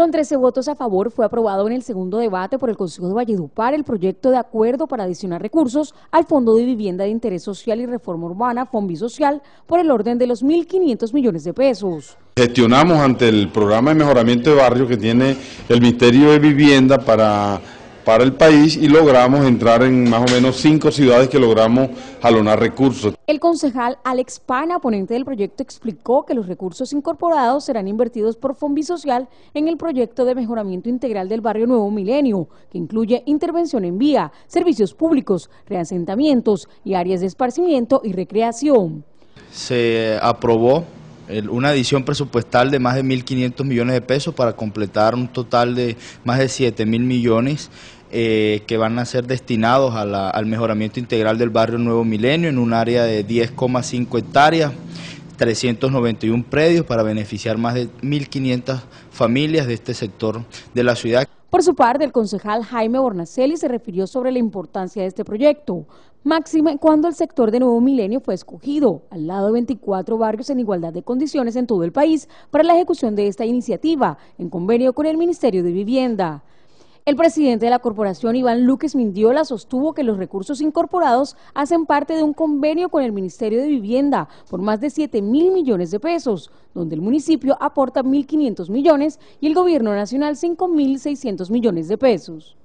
Con 13 votos a favor fue aprobado en el segundo debate por el Consejo de Valledupar el proyecto de acuerdo para adicionar recursos al Fondo de Vivienda de Interés Social y Reforma Urbana, Fombi Social, por el orden de los 1.500 millones de pesos. Gestionamos ante el programa de mejoramiento de barrio que tiene el Ministerio de Vivienda para para el país y logramos entrar en más o menos cinco ciudades que logramos jalonar recursos. El concejal Alex Pana, ponente del proyecto, explicó que los recursos incorporados serán invertidos por Social en el proyecto de mejoramiento integral del barrio Nuevo Milenio, que incluye intervención en vía, servicios públicos, reasentamientos y áreas de esparcimiento y recreación. Se aprobó una adición presupuestal de más de 1.500 millones de pesos para completar un total de más de 7.000 millones eh, que van a ser destinados al mejoramiento integral del barrio Nuevo Milenio en un área de 10,5 hectáreas. 391 predios para beneficiar más de 1.500 familias de este sector de la ciudad. Por su parte, el concejal Jaime Bornacelli se refirió sobre la importancia de este proyecto, máxima cuando el sector de Nuevo Milenio fue escogido, al lado de 24 barrios en igualdad de condiciones en todo el país, para la ejecución de esta iniciativa, en convenio con el Ministerio de Vivienda. El presidente de la corporación, Iván Luques Mindiola, sostuvo que los recursos incorporados hacen parte de un convenio con el Ministerio de Vivienda por más de 7 mil millones de pesos, donde el municipio aporta 1.500 millones y el gobierno nacional 5.600 millones de pesos.